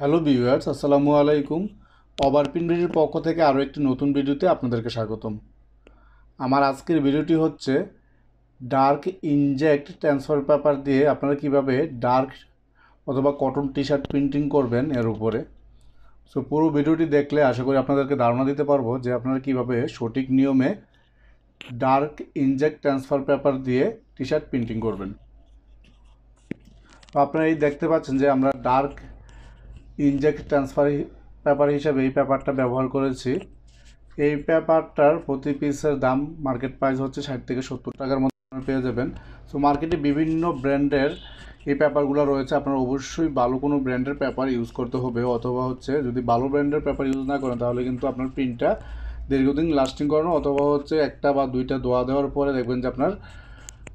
hello viewers আসসালামু আলাইকুম অবারপিন ভিডিওর পক্ষ থেকে আরও একটি নতুন ভিডিওতে আপনাদেরকে স্বাগতম আমার আজকের ভিডিওটি হচ্ছে ডার্ক ইনজেক্ট ট্রান্সফার পেপার দিয়ে আপনারা কিভাবে ডার্ক অথবা কটন টি শার্ট প্রিন্টিং করবেন এর উপরে সো পুরো ভিডিওটি দেখলে আশা করি আপনাদেরকে ধারণা দিতে পারবো যে আপনারা কিভাবে সঠিক নিয়মে ডার্ক ইনজেক্ট ট্রান্সফার পেপার দিয়ে টি শার্ট প্রিন্টিং করবেন তো আপনারা এই দেখতে পাচ্ছেন যে আমরা ডার্ক ইনজেক্ট ট্রান্সফার পেপার হিসাবে এই পেপারটা ব্যবহার করেছি এই পেপারটার প্রতি পিসের দাম মার্কেট প্রাইস হচ্ছে ষাট থেকে সত্তর টাকার মতো পেয়ে যাবেন সো মার্কেটে বিভিন্ন ব্র্যান্ডের এই পেপারগুলো রয়েছে আপনার অবশ্যই ভালো কোনো ব্র্যান্ডের পেপার ইউজ করতে হবে অথবা হচ্ছে যদি ভালো ব্র্যান্ডের পেপার ইউজ না করেন তাহলে কিন্তু আপনার প্রিন্টটা দীর্ঘদিন লাস্টিং করানো অথবা হচ্ছে একটা বা দুইটা দোয়া দেওয়ার পরে দেখবেন যে আপনার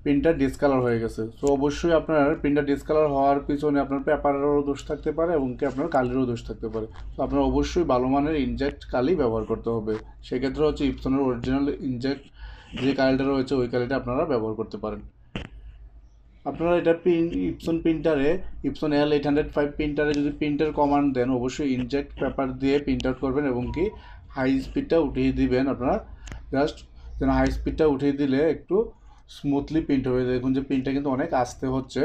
প্রিন্টার ডিসকালার হয়ে গেছে তো অবশ্যই আপনার প্রিন্টার ডিসকালার হওয়ার পিছনে আপনার পেপারেরও দোষ থাকতে পারে এবং কি আপনার কালিরও দোষ থাকতে পারে তো আপনার অবশ্যই ভালো মানের ইনজেক্ট কালি ব্যবহার করতে হবে সেক্ষেত্রে হচ্ছে ইপসনের অরিজিনাল ইনজেক্ট যে কালিটা রয়েছে ওই কালিটা আপনারা ব্যবহার করতে পারেন আপনারা এটা প্রিন ইপসন প্রিন্টারে Epson L eight hundred five প্রিন্টারে যদি প্রিন্টার কমান্ড দেন অবশ্যই ইনজেক্ট পেপার দিয়ে প্রিন্ট আউট করবেন এবং কি হাই স্পিডটা উঠিয়ে দিবেন আপনারা জাস্ট যেন হাই স্পিডটা উঠিয়ে দিলে একটু স্মুথলি প্রিন্ট হবে দেখুন যে প্রিন্টটা কিন্তু অনেক আস্তে হচ্ছে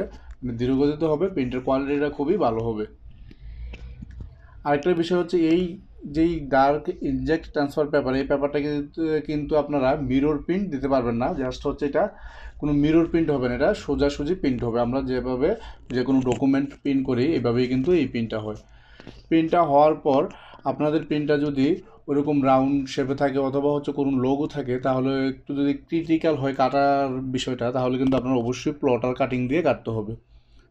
ধীরগতিতে মানে হবে প্রিন্টের কোয়ালিটিটা খুবই ভালো হবে আরেকটা বিষয় হচ্ছে এই যেই ডার্ক ইনজেক্ট ট্রান্সফার পেপার এই পেপারটা কিন্তু আপনারা মিরর প্রিন্ট দিতে পারবেন না জাস্ট হচ্ছে এটা কোনো মিরর প্রিন্ট হবে না এটা সোজাসুজি প্রিন্ট হবে আমরা যেভাবে যে কোনো ডকুমেন্ট প্রিন্ট করি এভাবেই কিন্তু এই প্রিন্টটা হয় প্রিন্টটা হওয়ার পর আপনাদের প্রিন্টটা যদি ওরকম রাউন্ড শেপে থাকে অথবা হচ্ছে কোনো লোগো থাকে তাহলে একটু যদি ক্রিটিক্যাল হয় কাটার বিষয়টা তাহলে কিন্তু আপনার অবশ্যই প্লটার কাটিং দিয়ে কাটতে হবে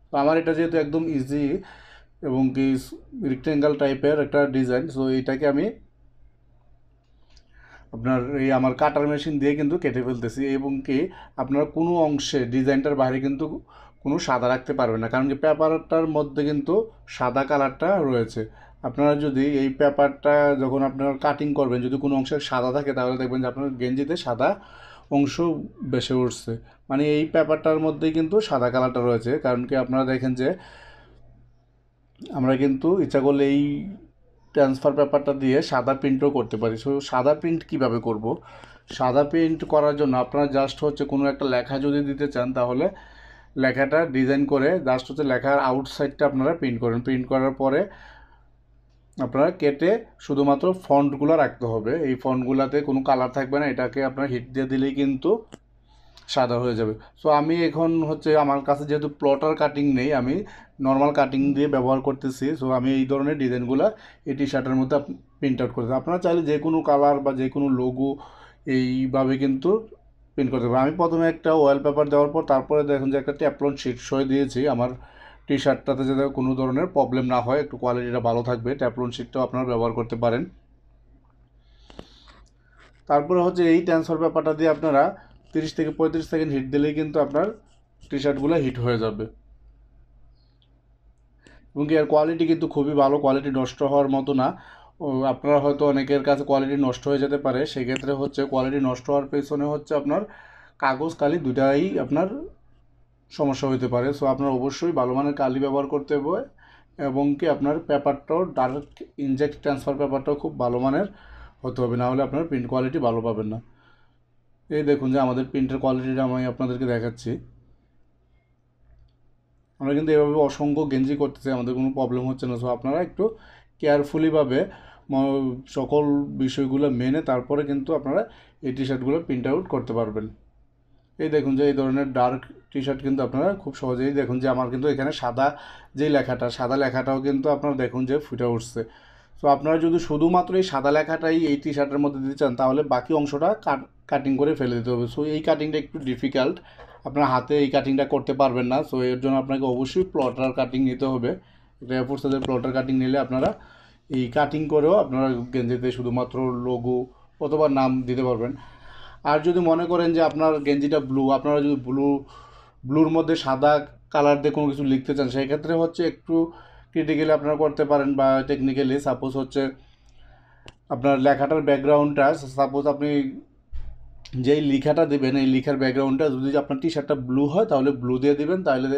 তো আমার এটা যেহেতু একদম ইজি এবং কি রেক্টেঙ্গাল টাইপের একটা ডিজাইন সো এটাকে আমি আপনার এই আমার কাটার মেশিন দিয়ে কিন্তু কেটে ফেলতেছি এবং কি আপনার কোনো অংশে ডিজাইনটার বাইরে কিন্তু কোনো সাদা রাখতে পারবে না কারণ কি পেপারটার মধ্যে কিন্তু সাদা কালারটা রয়েছে আপনারা যদি এই পেপারটা যখন আপনারা কাটিং করবেন যদি কোনো অংশে সাদা থাকে তাহলে দেখবেন যে আপনার গেঞ্জিতে সাদা অংশ বেসে উঠছে মানে এই পেপারটার মধ্যেই কিন্তু সাদা কালারটা রয়েছে কারণ কি আপনারা দেখেন যে আমরা কিন্তু ইচ্ছা করলে এই ট্রান্সফার পেপারটা দিয়ে সাদা প্রিন্টও করতে পারি সো সাদা প্রিন্ট কিভাবে করব সাদা প্রিন্ট করার জন্য আপনারা জাস্ট হচ্ছে কোনো একটা লেখা যদি দিতে চান তাহলে লেখাটা ডিজাইন করে জাস্ট হচ্ছে লেখার আউটসাইডটা আপনারা প্রিন্ট করেন প্রিন্ট করার পরে আপনারা কেটে শুধুমাত্র ফন্টগুলো রাখতে হবে এই ফন্টগুলোতে কোনো কালার থাকবে না এটাকে আপনারা হিট দিয়ে দিলেই কিন্তু সাদা হয়ে যাবে সো আমি এখন হচ্ছে আমার কাছে যেহেতু প্লটার কাটিং নেই আমি নর্মাল কাটিং দিয়ে ব্যবহার করতেছি সো আমি এই ধরনের ডিজাইনগুলো এই টি শার্টের মধ্যে প্রিন্ট আউট করতে আপনারা চাইলে যে কোনো কালার বা যে কোনো লোগো এইভাবে কিন্তু প্রিন্ট করতে পারবেন আমি প্রথমে একটা ওয়াল পেপার দেওয়ার পর তারপরে দেখুন যে একটা ট্যাপলন শিট সয়ে দিয়েছি আমার টি শার্টটাতে যাতে কোনো ধরনের প্রবলেম না হয় একটু কোয়ালিটিটা ভালো থাকবে ট্যাপলুন শিটটাও আপনারা ব্যবহার করতে পারেন তারপরে হচ্ছে এই ট্রান্সফার ব্যাপারটা দিয়ে আপনারা তিরিশ থেকে পঁয়ত্রিশ সেকেন্ড হিট দিলেই কিন্তু আপনার টি শার্টগুলো হিট হয়ে যাবে এবং এর কোয়ালিটি কিন্তু খুবই ভালো কোয়ালিটি নষ্ট হওয়ার মতো না আপনারা হয়তো অনেকের কাছে কোয়ালিটি নষ্ট হয়ে যেতে পারে সেক্ষেত্রে হচ্ছে কোয়ালিটি নষ্ট হওয়ার পেছনে হচ্ছে আপনার কাগজ কালি দুটাই আপনার সমস্যা হতে পারে সো আপনার অবশ্যই ভালো মানের কালি ব্যবহার করতে হবে এবং কি আপনার পেপারটাও ডাইরেক্ট ইনজেক্ট ট্রান্সফার পেপারটাও খুব ভালো মানের হতে হবে না হলে আপনার প্রিন্ট কোয়ালিটি ভালো পাবেন না এই দেখুন যে আমাদের প্রিন্টের কোয়ালিটিটা আমি আপনাদেরকে দেখাচ্ছি আমরা কিন্তু এভাবে অসংখ্য গেঞ্জি করতেছি আমাদের কোনো প্রবলেম হচ্ছে না সো আপনারা একটু কেয়ারফুলিভাবে সকল বিষয়গুলো মেনে তারপরে কিন্তু আপনারা এই টি শার্টগুলো প্রিন্ট আউট করতে পারবেন এই দেখুন যে এই ধরনের ডার্ক টি শার্ট কিন্তু আপনারা খুব সহজেই দেখুন যে আমার কিন্তু এখানে সাদা যে লেখাটা সাদা লেখাটাও কিন্তু আপনারা দেখুন যে ফুটে উঠছে সো আপনারা যদি শুধুমাত্র এই সাদা লেখাটাই এই টি শার্টের মধ্যে দিতে চান তাহলে বাকি অংশটা কাটিং করে ফেলে দিতে হবে সো এই কাটিংটা একটু ডিফিকাল্ট আপনার হাতে এই কাটিংটা করতে পারবেন না সো এর জন্য আপনাকে অবশ্যই প্লটার কাটিং নিতে হবে এটা সাদের প্লটার কাটিং নিলে আপনারা এই কাটিং করেও আপনারা গেঞ্জিতে শুধুমাত্র লোগো অথবা নাম দিতে পারবেন আর যদি মনে করেন যে আপনার গেঞ্জিটা ব্লু আপনারা যদি ব্লু ব্লুর মধ্যে সাদা কালার দিয়ে কোনো কিছু লিখতে চান সেক্ষেত্রে হচ্ছে একটু ক্রিটিক্যালি আপনারা করতে পারেন বা টেকনিক্যালি সাপোজ হচ্ছে আপনার লেখাটার ব্যাকগ্রাউন্ডটা সাপোজ আপনি যেই লেখাটা দেবেন এই লেখার ব্যাকগ্রাউন্ডটা যদি আপনার টি শার্টটা ব্লু হয় তাহলে ব্লু দিয়ে দেবেন তাহলে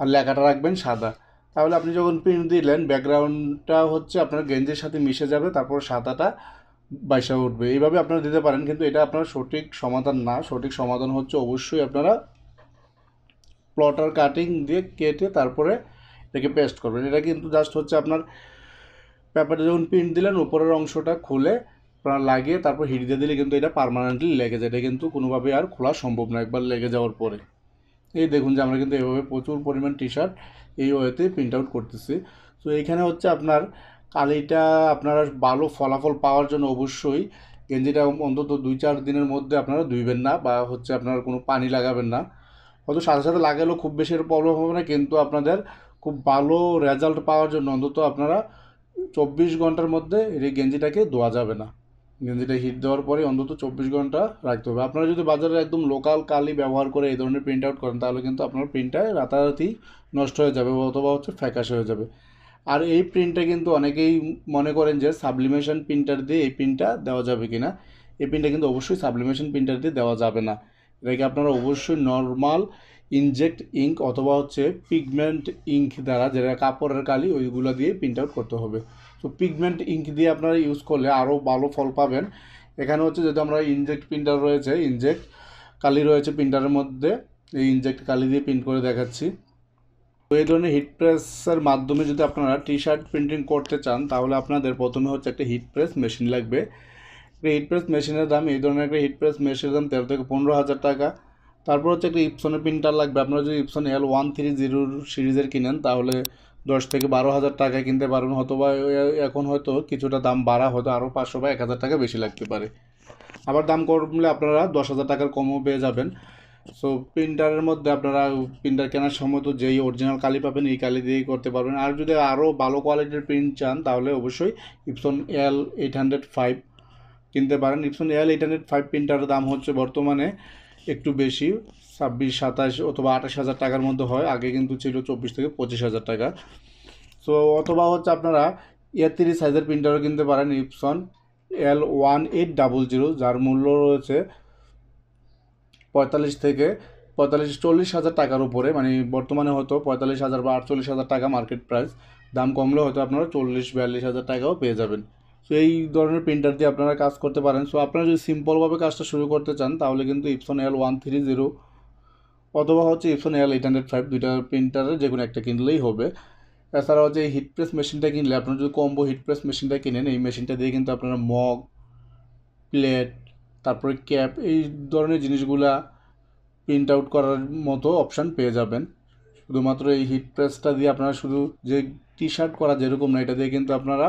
আর লেখাটা রাখবেন সাদা তাহলে আপনি যখন প্রিন্ট দিলেন ব্যাকগ্রাউন্ডটা হচ্ছে আপনার গেঞ্জের সাথে মিশে যাবে তারপর সাদাটা বাইসা উঠবে এইভাবে আপনারা দিতে পারেন কিন্তু এটা আপনার সঠিক সমাধান না সঠিক সমাধান হচ্ছে অবশ্যই আপনারা প্লটার কাটিং দিয়ে কেটে তারপরে এটাকে পেস্ট করবেন এটা কিন্তু জাস্ট হচ্ছে আপনার পেপারে যখন প্রিন্ট দিলেন উপরের অংশটা খুলে আপনারা লাগিয়ে তারপর হিট দিয়ে দিলে কিন্তু এটা পারমানেন্টলি লেগে যায় এটা কিন্তু কোনোভাবে আর খোলা সম্ভব না একবার লেগে যাওয়ার পরে এই দেখুন যে আমরা কিন্তু এভাবে প্রচুর পরিমাণ টি শার্ট এই ওয়েতে প্রিন্ট আউট করতেছি তো এইখানে হচ্ছে আপনার তাহলে এটা আপনারা ভালো ফলাফল পাওয়ার জন্য অবশ্যই গেঞ্জিটা অন্তত দুই চার দিনের মধ্যে আপনারা ধুইবেন না বা হচ্ছে আপনারা কোনো পানি লাগাবেন না হয়তো সাথে সাথে লাগালেও খুব বেশি প্রবলেম হবে না কিন্তু আপনাদের খুব ভালো রেজাল্ট পাওয়ার জন্য অন্তত আপনারা চব্বিশ ঘন্টার মধ্যে এই গেঞ্জিটাকে ধোয়া যাবে না গেঞ্জিটা হিট দেওয়ার পরে অন্তত চব্বিশ ঘন্টা রাখতে হবে আপনারা যদি বাজারে একদম লোকাল কালি ব্যবহার করে এই ধরনের প্রিন্ট আউট করেন তাহলে কিন্তু আপনার প্রিন্টটা রাতারাতি নষ্ট হয়ে যাবে অথবা হচ্ছে ফ্যাকাশ হয়ে যাবে আর এই প্রিন্টটা কিন্তু অনেকেই মনে করেন যে সাবলিমেশন প্রিন্টার দিয়ে এই প্রিন্টটা দেওয়া যাবে কি না এই প্রিন্টটা কিন্তু অবশ্যই সাবলিমেশন প্রিন্টার দিয়ে দেওয়া যাবে না এটাকে আপনারা অবশ্যই নর্মাল ইনজেক্ট ইঙ্ক অথবা হচ্ছে পিগমেন্ট ইঙ্ক দ্বারা যেটা কাপড়ের কালি ওইগুলো দিয়ে প্রিন্ট আউট করতে হবে তো পিগমেন্ট ইঙ্ক দিয়ে আপনারা ইউজ করলে আরও ভালো ফল পাবেন এখানে হচ্ছে যেহেতু আমরা ইনজেক্ট প্রিন্টার রয়েছে ইনজেক্ট কালি রয়েছে প্রিন্টারের মধ্যে এই ইনজেক্ট কালি দিয়ে প্রিন্ট করে দেখাচ্ছি এই ধরনের হিট প্রেসের মাধ্যমে যদি আপনারা টি শার্ট প্রিন্টিং করতে চান তাহলে আপনাদের প্রথমে হচ্ছে একটা হিট প্রেস মেশিন লাগবে একটা হিট প্রেস মেশিনের দাম এই ধরনের একটা হিট প্রেস মেশিনের দাম তেরো থেকে পনেরো হাজার টাকা তারপর হচ্ছে একটা ইপসনের প্রিন্টার লাগবে আপনারা যদি ইপসন এল ওয়ান থ্রি জিরোর সিরিজের কিনেন তাহলে দশ থেকে বারো হাজার টাকা কিনতে পারবেন হয়তো বা এখন হয়তো কিছুটা দাম বাড়া হয়তো আরও পাঁচশো বা এক হাজার টাকা বেশি লাগতে পারে আবার দাম কমলে আপনারা দশ হাজার টাকার কমও পেয়ে যাবেন সো প্রিন্টারের মধ্যে আপনারা প্রিন্টার কেনার সময় তো যেই অরিজিনাল কালি পাবেন এই কালি দিয়েই করতে পারবেন আর যদি আরও ভালো কোয়ালিটির প্রিন্ট চান তাহলে অবশ্যই Epson L eight hundred five কিনতে পারেন Epson L eight hundred five প্রিন্টারের দাম হচ্ছে বর্তমানে একটু বেশি ছাব্বিশ সাতাশ অথবা আঠাশ হাজার টাকার মধ্যে হয় আগে কিন্তু ছিল চব্বিশ থেকে পঁচিশ হাজার টাকা সো অথবা হচ্ছে আপনারা ইয়াত্রি সাইজের প্রিন্টারও কিনতে পারেন Epson L one eight double zero যার মূল্য রয়েছে পঁয়তাল্লিশ থেকে পঁয়তাল্লিশ চল্লিশ হাজার টাকার উপরে মানে বর্তমানে হয়তো পঁয়তাল্লিশ হাজার বা আটচল্লিশ হাজার টাকা মার্কেট প্রাইস দাম কমলে হয়তো আপনারা চল্লিশ বিয়াল্লিশ হাজার টাকাও পেয়ে যাবেন সো এই ধরনের প্রিন্টার দিয়ে আপনারা কাজ করতে পারেন সো আপনারা যদি সিম্পলভাবে কাজটা শুরু করতে চান তাহলে কিন্তু Epson L one three zero অথবা হচ্ছে Epson L eight hundred five দুইটা প্রিন্টারের যে কোনো একটা কিনলেই হবে এছাড়া হচ্ছে এই হিট প্রেস মেশিনটা কিনলে আপনারা যদি কম্বো হিট প্রেস মেশিনটা কিনেন এই মেশিনটা দিয়ে কিন্তু আপনারা মগ প্লেট তারপরে ক্যাপ এই ধরনের জিনিসগুলা প্রিন্ট আউট করার মতো অপশান পেয়ে যাবেন শুধুমাত্র এই হিট প্রেসটা দিয়ে আপনারা শুধু যে টি শার্ট করা যেরকম না এটা দিয়ে কিন্তু আপনারা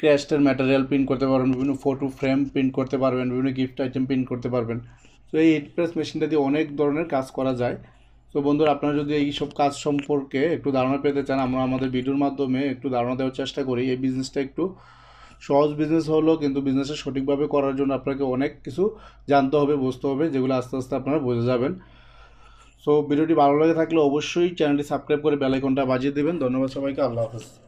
ক্র্যাস্টের ম্যাটেরিয়াল প্রিন্ট করতে পারবেন বিভিন্ন ফটো ফ্রেম প্রিন্ট করতে পারবেন বিভিন্ন গিফট আইটেম প্রিন্ট করতে পারবেন তো এই হিট প্রেস মেশিনটা দিয়ে অনেক ধরনের কাজ করা যায় তো বন্ধুরা আপনারা যদি এই সব কাজ সম্পর্কে একটু ধারণা পেতে চান আমরা আমাদের ভিডিওর মাধ্যমে একটু ধারণা দেওয়ার চেষ্টা করি এই বিজনেসটা একটু সহজ বিজনেস হলো কিন্তু বিজনেসটা সঠিকভাবে করার জন্য আপনাকে অনেক কিছু জানতে হবে বুঝতে হবে যেগুলো আস্তে আস্তে আপনারা বুঝে যাবেন সো ভিডিওটি ভালো লাগে থাকলে অবশ্যই চ্যানেলটি সাবস্ক্রাইব করে বেলাইকনটা বাজিয়ে দেবেন ধন্যবাদ সবাইকে আল্লাহ হাফেজ